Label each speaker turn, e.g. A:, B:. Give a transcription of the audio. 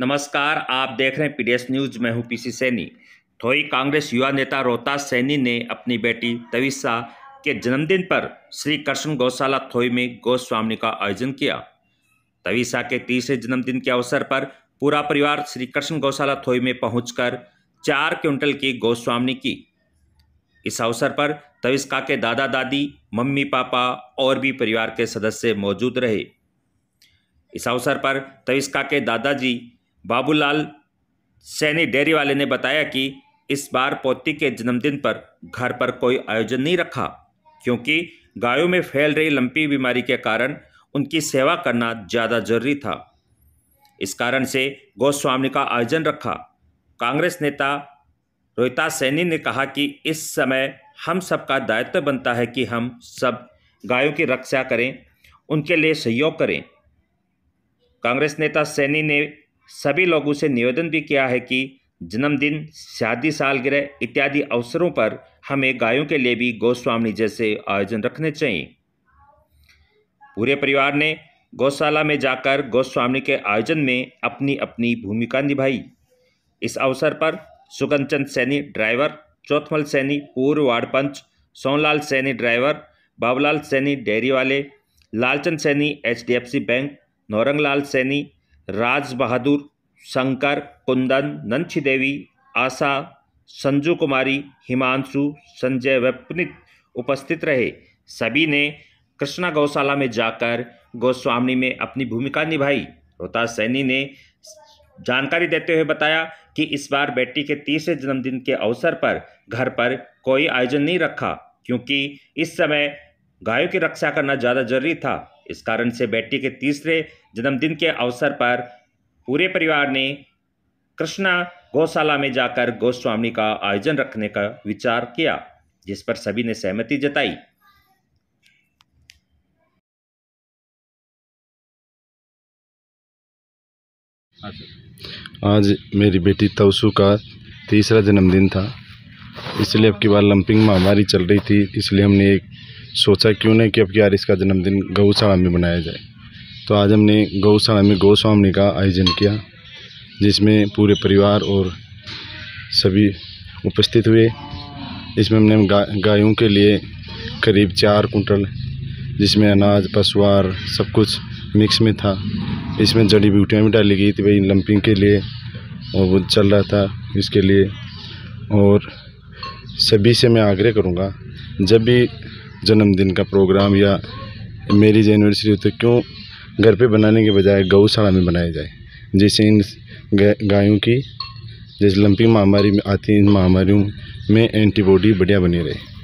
A: नमस्कार आप देख रहे हैं पीडीएस न्यूज मैं हूं पीसी सैनी थोई कांग्रेस युवा नेता रोहतास सैनी ने अपनी बेटी तविशा के जन्मदिन पर श्री कृष्ण गौशाला थोई में गोस्वामी का आयोजन किया तविशा के तीसरे जन्मदिन के अवसर पर पूरा परिवार श्री कृष्ण गौशाला थोई में पहुंचकर चार क्विंटल की गोस्वामी की इस अवसर पर तविस्का के दादा दादी मम्मी पापा और भी परिवार के सदस्य मौजूद रहे इस अवसर पर तविस्का के दादाजी बाबूलाल सैनी डेयरी वाले ने बताया कि इस बार पोती के जन्मदिन पर घर पर कोई आयोजन नहीं रखा क्योंकि गायों में फैल रही लंपी बीमारी के कारण उनकी सेवा करना ज़्यादा जरूरी था इस कारण से गोस्वामी का आयोजन रखा कांग्रेस नेता रोहिता सैनी ने कहा कि इस समय हम सबका दायित्व बनता है कि हम सब गायों की रक्षा करें उनके लिए सहयोग करें कांग्रेस नेता सैनी ने सभी लोगों से निवेदन भी किया है कि जन्मदिन शादी सालगिरह इत्यादि अवसरों पर हमें गायों के लिए भी गोस्वामी जैसे आयोजन रखने चाहिए पूरे परिवार ने गौशाला में जाकर गोस्वामी के आयोजन में अपनी अपनी भूमिका निभाई इस अवसर पर सुगनचंद सैनी ड्राइवर चौथमल सैनी पूर्व वार्ड पंच सोनलाल सैनी ड्राइवर बाबूलाल सैनी डेयरी वाले लालचंद सैनी एच बैंक नौरंगलाल सैनी राज बहादुर शंकर कुंदन नंशी देवी आशा संजू कुमारी हिमांशु संजय वपनित उपस्थित रहे सभी ने कृष्णा गौशाला में जाकर गोस्वामी में अपनी भूमिका निभाई रोहतास सैनी ने जानकारी देते हुए बताया कि इस बार बेटी के तीसरे जन्मदिन के अवसर पर घर पर कोई आयोजन नहीं रखा क्योंकि इस समय गायों की रक्षा करना ज़्यादा जरूरी था इस कारण से बेटी के तीसरे जन्मदिन के अवसर पर पूरे परिवार ने कृष्णा गौशाला में जाकर गोस्वामी का आयोजन रखने का विचार किया जिस पर सभी ने सहमति जताई
B: आज मेरी बेटी तवसु का तीसरा जन्मदिन था इसलिए अब की बार लंपिंग महामारी चल रही थी इसलिए हमने एक सोचा क्यों नहीं कि अब यार इसका जन्मदिन गौशाला में मनाया जाए तो आज हमने गौशाला में गौस्वामी का आयोजन किया जिसमें पूरे परिवार और सभी उपस्थित हुए इसमें हमने गा, गायों के लिए करीब चार कुंटल जिसमें अनाज पशुआर सब कुछ मिक्स में था इसमें जड़ी बूटियाँ भी डाली गई थी भाई लंपिंग के लिए और वो चल रहा था इसके लिए और सभी से मैं आग्रह करूँगा जब भी जन्मदिन का प्रोग्राम या मैरिज एनिवर्सरी तो क्यों घर पे बनाने के बजाय गौशाला में बनाया जाए जिससे इन गायों की जैसे लंपी महामारी में आती है इन महामारियों में एंटीबॉडी बढ़िया बनी रहे